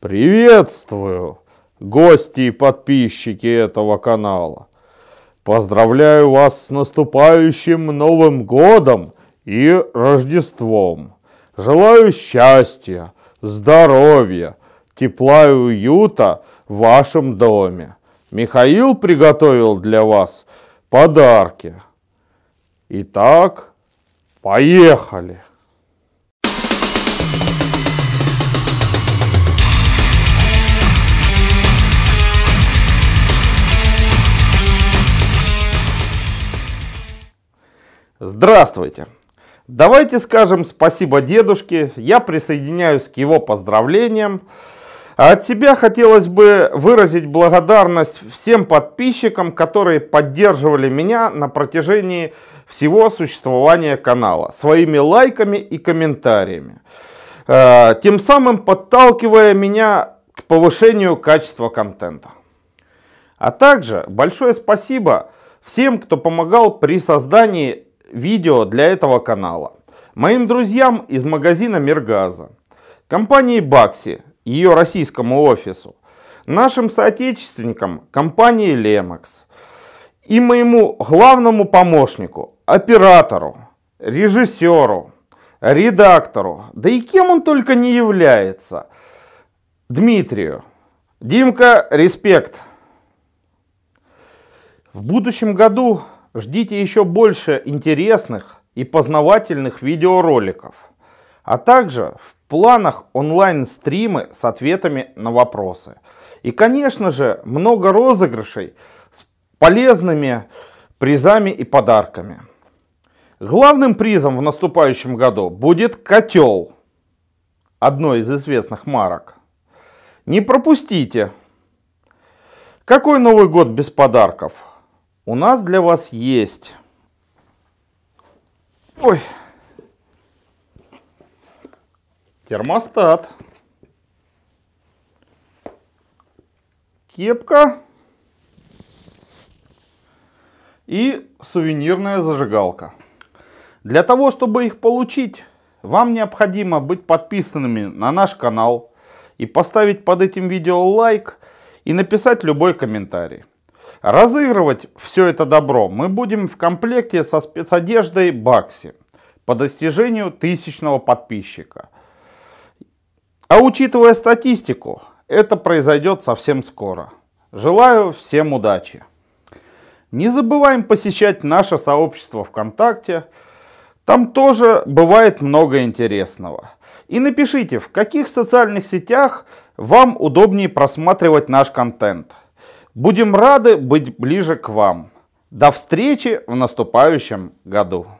Приветствую, гости и подписчики этого канала. Поздравляю вас с наступающим Новым Годом и Рождеством. Желаю счастья, здоровья, тепла и уюта в вашем доме. Михаил приготовил для вас подарки. Итак, поехали! Здравствуйте! Давайте скажем спасибо дедушке, я присоединяюсь к его поздравлениям. от себя хотелось бы выразить благодарность всем подписчикам, которые поддерживали меня на протяжении всего существования канала своими лайками и комментариями, э, тем самым подталкивая меня к повышению качества контента. А также большое спасибо всем, кто помогал при создании видео для этого канала. Моим друзьям из магазина Миргаза, компании Бакси, ее российскому офису, нашим соотечественникам компании Лемакс и моему главному помощнику, оператору, режиссеру, редактору, да и кем он только не является, Дмитрию. Димка, респект! В будущем году Ждите еще больше интересных и познавательных видеороликов, а также в планах онлайн-стримы с ответами на вопросы. И, конечно же, много розыгрышей с полезными призами и подарками. Главным призом в наступающем году будет котел одной из известных марок. Не пропустите! Какой Новый год без подарков? У нас для вас есть... Ой! Термостат. Кепка. И сувенирная зажигалка. Для того, чтобы их получить, вам необходимо быть подписанными на наш канал и поставить под этим видео лайк и написать любой комментарий. Разыгрывать все это добро мы будем в комплекте со спецодеждой Бакси по достижению тысячного подписчика. А учитывая статистику, это произойдет совсем скоро. Желаю всем удачи! Не забываем посещать наше сообщество ВКонтакте. Там тоже бывает много интересного. И напишите, в каких социальных сетях вам удобнее просматривать наш контент. Будем рады быть ближе к вам. До встречи в наступающем году!